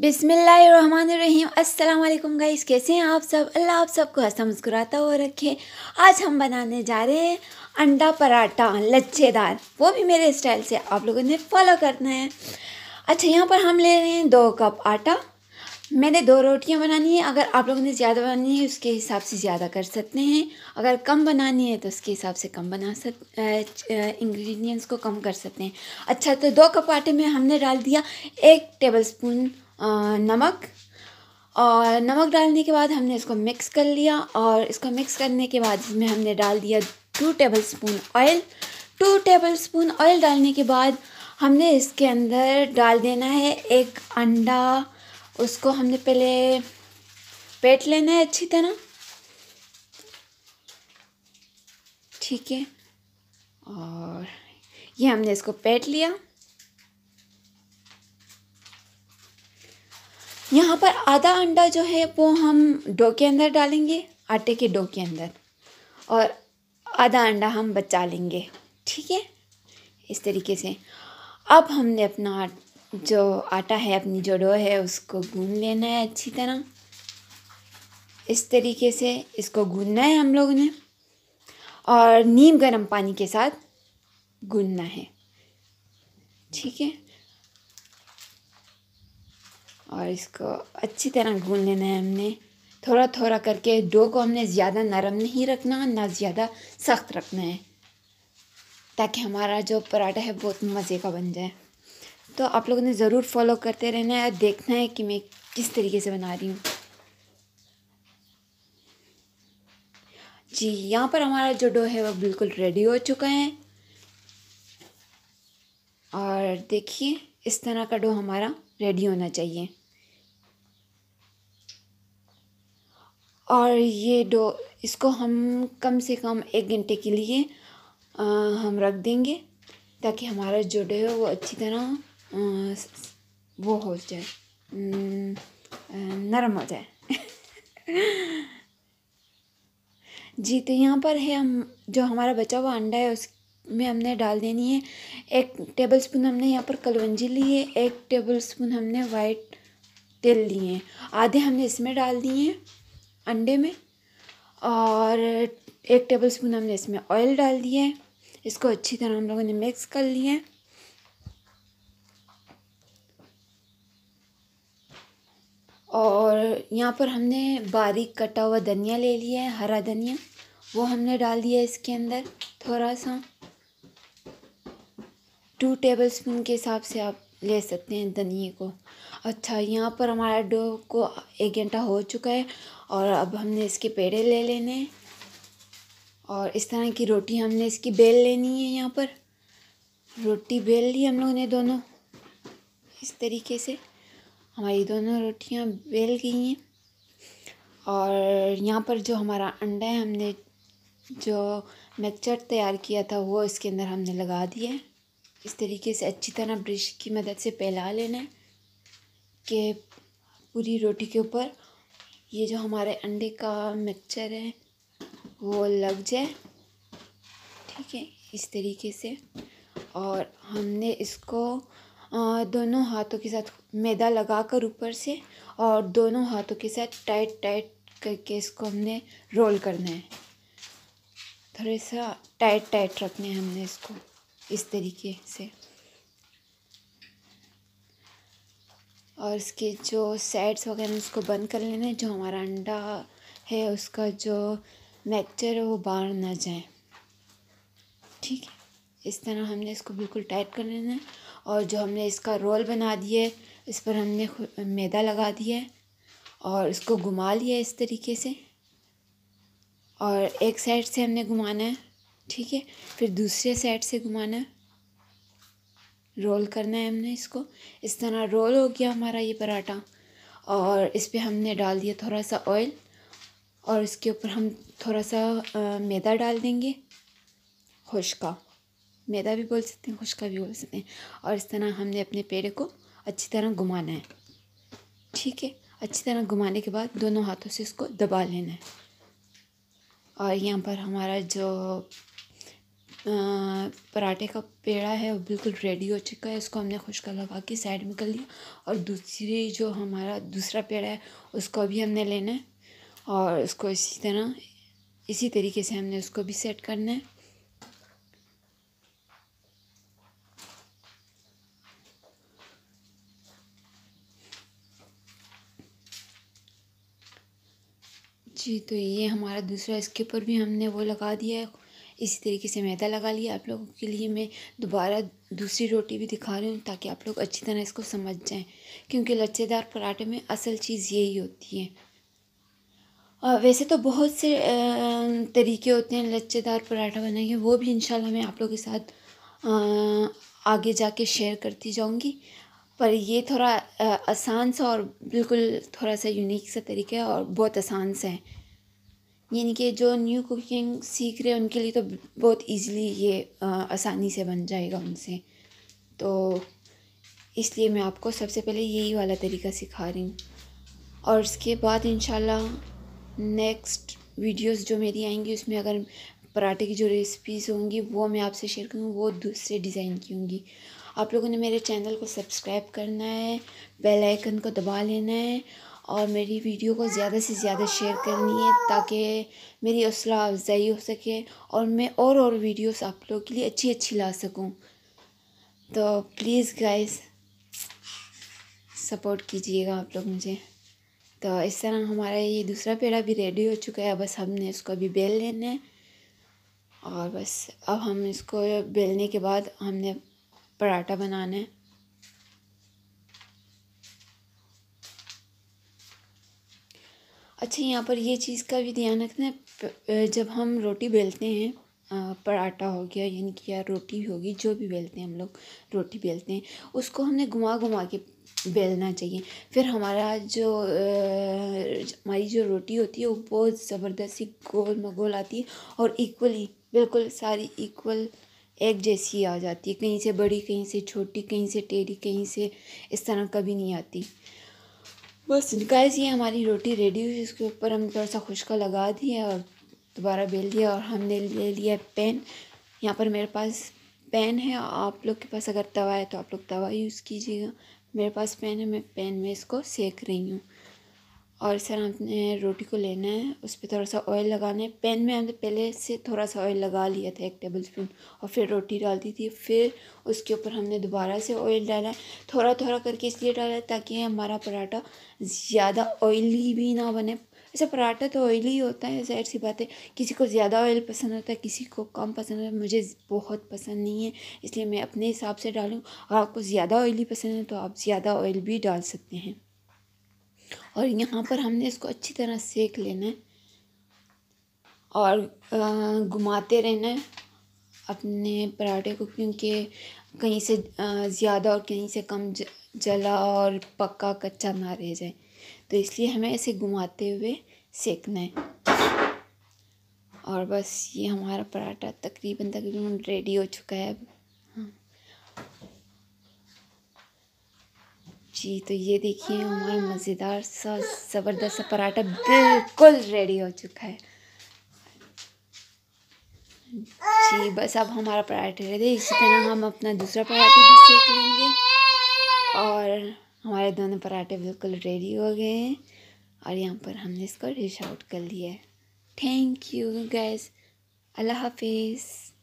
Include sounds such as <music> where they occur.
बिसमीम अल्लाम गाइस कैसे हैं आप सब अल्लाह आप सबको हंसा मुस्कुराता हुआ रखे आज हम बनाने जा रहे हैं अंडा पराठा लच्छेदार वो भी मेरे स्टाइल से आप लोगों ने फॉलो करना है अच्छा यहाँ पर हम ले रहे हैं दो कप आटा मैंने दो रोटियाँ बनानी है अगर आप लोगों ने ज़्यादा बनानी है उसके हिसाब से ज़्यादा कर सकते हैं अगर कम बनानी है तो उसके हिसाब से कम बना सक इंग्रेडिएंट्स को कम कर सकते हैं अच्छा तो दो कप आटे में हमने डाल दिया एक टेबल स्पून नमक और नमक डालने के बाद हमने इसको मिक्स कर लिया और इसको मिक्स करने के बाद इसमें हमने डाल दिया two tablespoon oil two tablespoon oil डालने के बाद हमने इसके अंदर डाल देना है एक अंडा उसको हमने पहले पेट लेना है अच्छी तरह ठीक है और ये हमने इसको पेट लिया यहाँ पर आधा अंडा जो है वो हम डो के अंदर डालेंगे आटे के डो के अंदर और आधा अंडा हम बचा लेंगे ठीक है इस तरीके से अब हमने अपना जो आटा है अपनी जो डो है उसको गून लेना है अच्छी तरह इस तरीके से इसको गूनना है हम लोगों ने और नीम गर्म पानी के साथ गूनना है ठीक है और इसको अच्छी तरह भून लेना है हमने थोड़ा थोड़ा करके डो को हमने ज़्यादा नरम नहीं रखना ना ज़्यादा सख्त रखना है ताकि हमारा जो पराठा है बहुत मज़े का बन जाए तो आप लोगों ने ज़रूर फॉलो करते रहना है और देखना है कि मैं किस तरीके से बना रही हूँ जी यहाँ पर हमारा जो डो है वो बिल्कुल रेडी हो चुका है और देखिए इस तरह का डो हमारा रेडी होना चाहिए और ये डो इसको हम कम से कम एक घंटे के लिए हम रख देंगे ताकि हमारा जो डो है वो अच्छी तरह वो हो जाए नरम हो जाए <laughs> जी तो यहाँ पर है हम जो हमारा बचा हुआ अंडा है उसमें हमने डाल देनी है एक टेबल स्पून हमने यहाँ पर कलवंजी ली है एक टेबल स्पून हमने वाइट तेल लिए हैं आधे हमने इसमें डाल दिए हैं अंडे में और एक टेबल स्पून हमने इसमें ऑयल डाल दिया है इसको अच्छी तरह हम लोगों ने मिक्स कर लिया है और यहाँ पर हमने बारीक कटा हुआ धनिया ले लिया है हरा धनिया वो हमने डाल दिया इसके अंदर थोड़ा सा टू टेबलस्पून के हिसाब से आप ले सकते हैं धनिए को अच्छा यहाँ पर हमारा डो को एक घंटा हो चुका है और अब हमने इसके पेड़े ले लेने हैं और इस तरह की रोटी हमने इसकी बेल लेनी है यहाँ पर रोटी बेल ली हम लोगों ने दोनों इस तरीके से हमारी दोनों रोटियाँ बेल गई हैं और यहाँ पर जो हमारा अंडा है हमने जो मिक्सचर तैयार किया था वो इसके अंदर हमने लगा दिया है इस तरीके से अच्छी तरह ब्रश की मदद से फैला लेना है के पूरी रोटी के ऊपर ये जो हमारे अंडे का मिक्सचर है वो लग जाए ठीक है इस तरीके से और हमने इसको दोनों हाथों के साथ मैदा लगा कर ऊपर से और दोनों हाथों के साथ टाइट टाइट करके इसको हमने रोल करना है थोड़ा सा टाइट टाइट रखना है हमने इसको इस तरीके से और इसके जो सैड्स वगैरह उसको बंद कर लेना है जो हमारा अंडा है उसका जो मैक्चर है वो बाहर ना जाए ठीक है इस तरह हमने इसको बिल्कुल टाइट कर लेना है और जो हमने इसका रोल बना दिया है इस पर हमने मैदा लगा दिया है और इसको घुमा लिया इस तरीके से और एक साइड से हमने घुमाना है ठीक है फिर दूसरे साइड से घुमाना है रोल करना है हमने इसको इस तरह रोल हो गया हमारा ये पराठा और इस पर हमने डाल दिया थोड़ा सा ऑयल और इसके ऊपर हम थोड़ा सा आ, मैदा डाल देंगे खुशका मैदा भी बोल सकते हैं खुशका भी बोल सकते हैं और इस तरह हमने अपने पेड़ को अच्छी तरह घुमाना है ठीक है अच्छी तरह घुमाने के बाद दोनों हाथों से इसको दबा लेना है और यहाँ पर हमारा जो पराठे का पेड़ा है वो बिल्कुल रेडी हो चुका है इसको हमने खुशका लगा के साइड में कर लिया और दूसरी जो हमारा दूसरा पेड़ा है उसको भी हमने लेना है और उसको इसी तरह इसी तरीके से हमने उसको भी सेट करना है जी तो ये हमारा दूसरा इसके ऊपर भी हमने वो लगा दिया है इसी तरीके से मैदा लगा लिया आप लोगों के लिए मैं दोबारा दूसरी रोटी भी दिखा रही हूँ ताकि आप लोग अच्छी तरह इसको समझ जाएँ क्योंकि लच्छेदार पराठे में असल चीज़ यही होती है और वैसे तो बहुत से तरीके होते हैं लच्छेदार पराठा बनाने के वो भी इंशाल्लाह मैं आप लोगों के साथ आगे जाके शेयर करती जाऊँगी पर ये थोड़ा आसान सा और बिल्कुल थोड़ा सा यूनिक सा तरीका है और बहुत आसान सा है यानी कि जो न्यू कुकिंग सीख रहे हैं उनके लिए तो बहुत इजीली ये आसानी से बन जाएगा उनसे तो इसलिए मैं आपको सबसे पहले यही वाला तरीका सिखा रही हूँ और इसके बाद इन नेक्स्ट वीडियोस जो मेरी आएंगी उसमें अगर पराठे की जो रेसिपीज़ होंगी वो मैं आपसे शेयर करूँगी वो दूसरे डिज़ाइन की होंगी आप लोगों ने मेरे चैनल को सब्सक्राइब करना है बेल आइकन को दबा लेना है और मेरी वीडियो को ज़्यादा से ज़्यादा शेयर करनी है ताकि मेरी हौसला अफज़ाई हो सके और मैं और और वीडियोस आप लोगों के लिए अच्छी अच्छी ला सकूं तो प्लीज़ गाइस सपोर्ट कीजिएगा आप लोग मुझे तो इस तरह हमारा ये दूसरा पेड़ा भी रेडी हो चुका है बस हमने इसको अभी बेल लेना है और बस अब हम इसको बेलने के बाद हमने पराठा बनाना है अच्छा यहाँ पर ये चीज़ का भी ध्यान रखना है जब हम रोटी बेलते हैं पराठा हो गया यानी कि या रोटी होगी जो भी बेलते हैं हम लोग रोटी बेलते हैं उसको हमने घुमा घुमा के बेलना चाहिए फिर हमारा जो हमारी जो रोटी होती है वो बहुत ज़बरदस्ती गोल मगोल आती है और इक्वली बिल्कुल सारी इक्वल एक जैसी आ जाती है कहीं से बड़ी कहीं से छोटी कहीं से टेढ़ी कहीं से इस तरह कभी नहीं आती बस गैस ये हमारी रोटी रेडी हुई इसके ऊपर हमने थोड़ा सा खुशका लगा दिया और दोबारा बेल दिया और हमने ले लिया पेन यहाँ पर मेरे पास पेन है आप लोग के पास अगर तवा है तो आप लोग तवा यूज़ कीजिएगा मेरे पास पेन है मैं पेन में इसको सेक रही हूँ और सर हमने रोटी को लेना है उस पर थोड़ा सा ऑयल लगाना है पैन में हमने पहले से थोड़ा सा ऑयल लगा लिया था एक टेबल स्पून और फिर रोटी डाल दी थी फिर उसके ऊपर हमने दोबारा से ऑयल डाला है थोड़ा थोड़ा करके इसलिए डाला है ताकि हमारा पराठा ज़्यादा ऑयली भी ना बने ऐसा अच्छा, पराठा तो ऑयली होता है ज़ाहिर सी बात है किसी को ज़्यादा ऑयल पसंद होता है किसी को कम पसंद होता है मुझे बहुत पसंद नहीं है इसलिए मैं अपने हिसाब से डालूँ अगर आपको ज़्यादा ऑयली पसंद है तो आप ज़्यादा ऑयल भी डाल सकते हैं और यहाँ पर हमने इसको अच्छी तरह सेक लेना है और घुमाते रहना है अपने पराठे को क्योंकि कहीं से ज़्यादा और कहीं से कम जला और पक्का कच्चा ना रह जाए तो इसलिए हमें इसे घुमाते हुए सेकना है और बस ये हमारा पराठा तकरीबन तकरीबन रेडी हो चुका है हाँ जी तो ये देखिए हमारा मज़ेदार सा ज़बरदस्त सा पराठा बिल्कुल रेडी हो चुका है जी बस अब हमारा पराठा रेडी इसी तरह हम अपना दूसरा पराठा भी सेक लेंगे और हमारे दोनों पराठे बिल्कुल रेडी हो गए हैं और यहाँ पर हमने इसको डिश आउट कर लिया है थैंक यू गैस अल्लाह हाफिज़